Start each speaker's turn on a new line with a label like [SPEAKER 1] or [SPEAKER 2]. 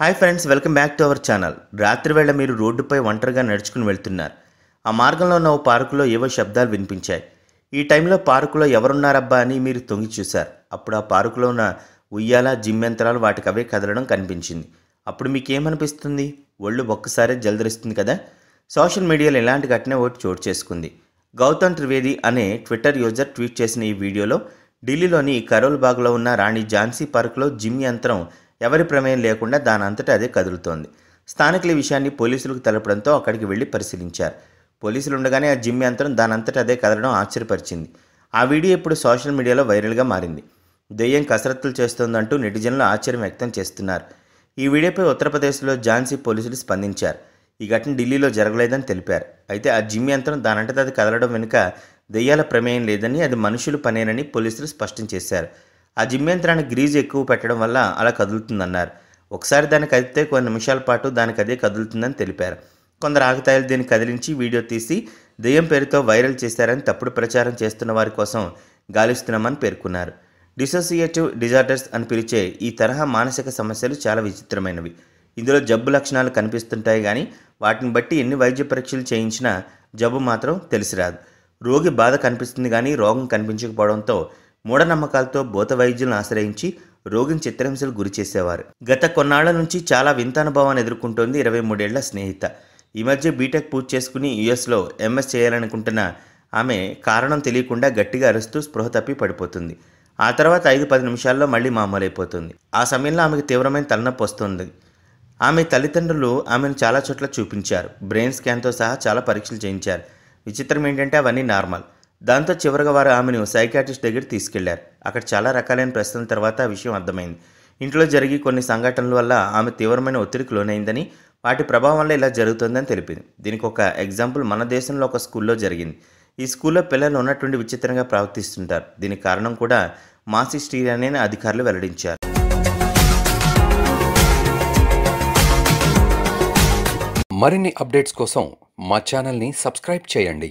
[SPEAKER 1] hi friends welcome back to our channel రాత్రి వేళ మీరు రోడ్డుపై ఒంటరిగా నడుచుకుని వెళ్తున్నారు ఆ మార్గంలో ఉన్న ఓ పార్కులో ఏవో శబ్దాలు వినిపించాయి ఈ టైంలో పార్కులో ఎవరున్నారబ్బా అని మీరు తొంగి చూశారు అప్పుడు ఆ పార్కులో ఉన్న ఉయ్యాల జిమ్ యంత్రాలు వాటికి అవే కదలడం కనిపించింది అప్పుడు మీకేమనిపిస్తుంది ఒళ్ళు ఒక్కసారే జలదరిస్తుంది కదా సోషల్ మీడియాలో ఇలాంటి ఘటన ఒకటి చోటు చేసుకుంది గౌతమ్ త్రివేది అనే ట్విట్టర్ యూజర్ ట్వీట్ చేసిన ఈ వీడియోలో ఢిల్లీలోని కరోల్ బాగ్లో ఉన్న రాణి ఝాన్సీ పార్కులో జిమ్ యంత్రం ఎవరి ప్రమేయం లేకుండా దానంతటా అదే కదులుతోంది స్థానికుల విషయాన్ని పోలీసులకు తెలపడంతో అక్కడికి వెళ్ళి పరిశీలించారు పోలీసులు ఉండగానే ఆ జిమ్ అంతరం దానంతటా అదే కదలడం ఆశ్చర్యపరిచింది ఆ వీడియో ఇప్పుడు సోషల్ మీడియాలో వైరల్గా మారింది దెయ్యం కసరత్తులు చేస్తోందంటూ నెటిజన్లు ఆశ్చర్యం వ్యక్తం చేస్తున్నారు ఈ వీడియోపై ఉత్తరప్రదేశ్లో ఝాన్సీ పోలీసులు స్పందించారు ఈ ఘటన ఢిల్లీలో జరగలేదని తెలిపారు అయితే ఆ జిమ్ అంతరం దానంటే అది కదలడం వెనుక దెయ్యాల ప్రమేయం లేదని అది మనుషులు పనేనని పోలీసులు స్పష్టం చేశారు ఆ జిమ్మెంత్రానికి గ్రీజ్ ఎక్కువ పెట్టడం వల్ల అలా కదులుతుందన్నారు ఒకసారి దాన్ని కదిలితే కొన్ని నిమిషాల పాటు దానికి అదే కదులుతుందని తెలిపారు కొందరు ఆగతాయిలు దీన్ని కదిలించి వీడియో తీసి దెయ్యం పేరుతో వైరల్ చేశారని తప్పుడు ప్రచారం చేస్తున్న వారి కోసం గాలిస్తున్నామని పేర్కొన్నారు డిసోసియేటివ్ డిజార్డర్స్ అని పిలిచే ఈ తరహా మానసిక సమస్యలు చాలా విచిత్రమైనవి ఇందులో జబ్బు లక్షణాలు కనిపిస్తుంటాయి కానీ వాటిని బట్టి ఎన్ని వైద్య పరీక్షలు చేయించినా జబ్బు మాత్రం తెలిసిరాదు రోగి బాధ కనిపిస్తుంది కానీ రోగం కనిపించకపోవడంతో మూఢనమ్మకాలతో భూత వైద్యులను ఆశ్రయించి రోగిని చిత్రహింసలు గురి చేసేవారు గత కొన్నాళ్ల నుంచి చాలా వింత అనుభవాన్ని ఎదుర్కొంటోంది ఇరవై మూడేళ్ల స్నేహిత ఈ మధ్య బీటెక్ పూర్తి చేసుకుని యుఎస్లో ఎంఎస్ చేయాలనుకుంటున్న ఆమె కారణం తెలియకుండా గట్టిగా అరుస్తూ స్పృహ తప్పి పడిపోతుంది ఆ తర్వాత ఐదు పది నిమిషాల్లో మళ్ళీ మామూలైపోతుంది ఆ సమయంలో ఆమెకు తీవ్రమైన తలనొప్పి వస్తుంది ఆమె తల్లిదండ్రులు ఆమెను చాలా చోట్ల చూపించారు బ్రెయిన్ స్కాన్తో సహా చాలా పరీక్షలు చేయించారు విచిత్రం ఏంటంటే అవన్నీ నార్మల్ దాంతో చివరిగా వారు ఆమెను సైకాట్రిస్ట్ దగ్గర తీసుకెళ్లారు అక్కడ చాలా రకాలైన ప్రశ్నల తర్వాత ఆ విషయం అర్థమైంది ఇంట్లో జరిగి కొన్ని సంఘటనల వల్ల ఆమె తీవ్రమైన ఒత్తిడికి లోనైందని వాటి ప్రభావం వల్ల ఇలా జరుగుతుందని తెలిపింది దీనికి ఒక ఎగ్జాంపుల్ మన దేశంలో ఒక స్కూల్లో జరిగింది ఈ స్కూల్లో పిల్లలు ఉన్నటువంటి విచిత్రంగా ప్రవర్తిస్తుంటారు దీనికి కారణం కూడా మాసి శ్రీరాణి అధికారులు వెల్లడించారు మరిన్ని అప్డేట్స్ కోసం మా ఛానల్ని సబ్స్క్రైబ్ చేయండి